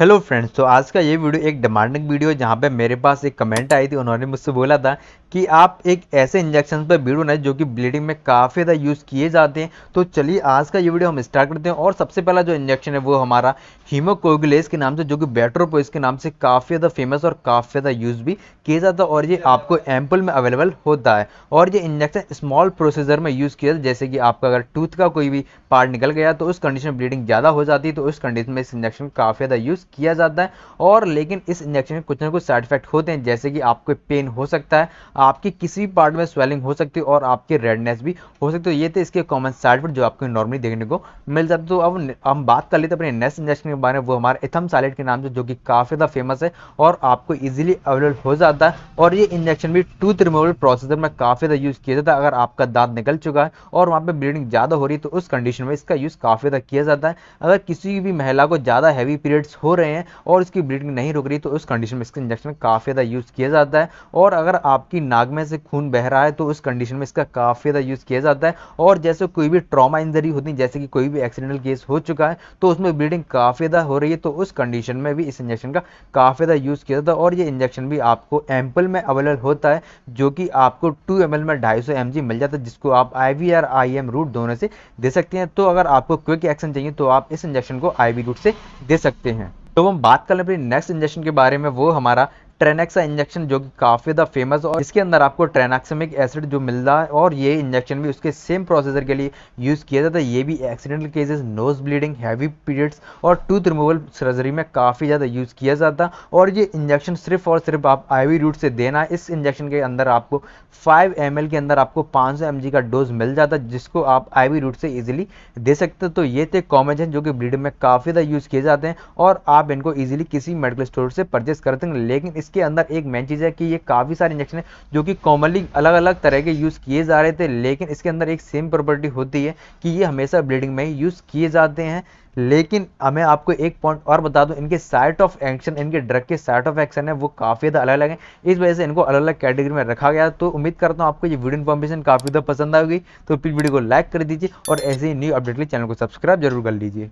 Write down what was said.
hello friends तो आज का ये वीडियो एक डिमांडिंग वीडियो जहाँ पे मेरे पास एक कमेंट आई थी उन्होंने मुझसे बोला था कि आप एक ऐसे इंजेक्शन पर वीडियो बनाए जो कि ब्लीडिंग में काफ़ी ज़्यादा यूज़ किए जाते हैं तो चलिए आज का ये वीडियो हम स्टार्ट करते हैं और सबसे पहला जो इंजेक्शन है वो हमारा हीमोकोगलेस के नाम से जो कि बेट्रोपोइस के नाम से काफ़ी ज़्यादा फेमस और काफ़ी ज़्यादा यूज़ भी किया जाता है और ये आपको एम्पल में अवेलेबल होता है और ये इंजेक्शन स्मॉल प्रोसीजर में यूज़ किया जाता है जैसे कि आपका अगर टूथ का कोई भी पार्ट निकल गया तो उस कंडीशन में ब्लीडिंग ज़्यादा हो जाती है तो उस कंडीशन में इस इंजेक्शन काफ़ी ज़्यादा यूज़ किया जाता है और लेकिन इस इंजेक्शन में कुछ ना कुछ साइड इफेक्ट होते हैं जैसे कि आपको पेन हो सकता है आपकी किसी भी पार्ट में स्वेलिंग हो सकती है और आपकी रेडनेस भी हो सकती है ये थे इसके कॉमन साइड पर जो आपको नॉर्मली देखने को मिल जाते तो अब हम बात कर लेते अपने नेक्स्ट इंजेक्शन के बारे में वो हमारे इथम सालेट के नाम से जो कि काफ़ी ज़्यादा फेमस है और आपको ईजिली अवेलेबल हो जाता है और ये इंजेक्शन भी टूथ रिमूवल प्रोसेसर में काफ़ी ज़्यादा यूज़ किया जाता है अगर आपका दांत निकल चुका है और वहाँ पर ब्लीडिंग ज़्यादा हो रही है तो उस कंडीशन में इसका यूज़ काफ़ी ज़्यादा किया जाता है अगर किसी भी महिला को ज़्यादा हैवी पीरियड्स हो रहे हैं और इसकी ब्लीडिंग नहीं रुक रही तो उस कंडीशन में इसका इंजेक्शन काफ़ी ज़्यादा यूज़ किया जाता है और अगर आपकी नाक में से खून बह रहा है तो उस कंडीशन में इसका काफ़ी ज़्यादा यूज़ किया जाता है और जैसे कोई भी ट्रॉमा इंजरी होती है जैसे कि कोई भी एक्सीडेंटल केस हो चुका है तो उसमें ब्लीडिंग काफ़ी ज़्यादा हो रही है तो उस कंडीशन में भी इस इंजेक्शन का काफ़ी ज़्यादा यूज़ किया जाता है और ये इंजेक्शन भी आपको एम्पल में अवेलेबल होता है जो कि आपको टू एम में ढाई सौ मिल जाता है जिसको आप I V or I M route दोनों से दे सकते हैं तो अगर आपको क्विक एक्शन चाहिए तो आप इस इंजेक्शन को आई वी रूट से दे सकते हैं तो हम बात कर लें अपने नेक्स्ट इंजेक्शन के बारे में वो हमारा ट्रेनेक्सा इंजेक्शन जो कि काफ़ी ज़्यादा फेमस और इसके अंदर आपको ट्रेनाक्समिक एसिड जो मिलता है और ये इंजेक्शन भी उसके सेम प्रोसेसर के लिए यूज़ किया जाता है ये भी accidental cases nose bleeding heavy periods और टूथ रिमूवल सर्जरी में काफ़ी ज़्यादा यूज़ किया जाता और ये इंजेक्शन सिर्फ और सिर्फ आप आईवी रूट से देना है इस इंजेक्शन के अंदर आपको फाइव एम के अंदर आपको पांच सौ का डोज मिल जाता जिसको आप आईवी रूट से इजिली दे सकते तो ये थे कॉमेज जो कि ब्लीडिंग में काफ़ी ज़्यादा यूज़ किए जाते हैं और आप इनको ईजिली किसी मेडिकल स्टोर से परचेस करते हैं लेकिन इस इसके अंदर एक मेन चीज़ है कि ये काफ़ी सारे इंजेक्शन है जो कि कॉमनली अलग अलग तरह के यूज़ किए जा रहे थे लेकिन इसके अंदर एक सेम प्रॉपर्टी होती है कि ये हमेशा ब्लीडिंग में यूज़ किए जाते हैं लेकिन हमें आपको एक पॉइंट और बता दूं इनके साइट ऑफ एक्शन इनके ड्रग के साइट ऑफ एक्शन है वो काफ़ी ज़्यादा अलग अलग हैं इस वजह से इनको अलग अलग कैटेगरी में रखा गया तो उम्मीद करता हूं आपको ये वीडियो इन्फॉर्मेशन काफ़ी ज़्यादा पसंद आएगी तो प्लीज़ वीडियो को लाइक कर दीजिए और ऐसे ही न्यू अपडेट के लिए चैनल को सब्सक्राइब जरूर कर लीजिए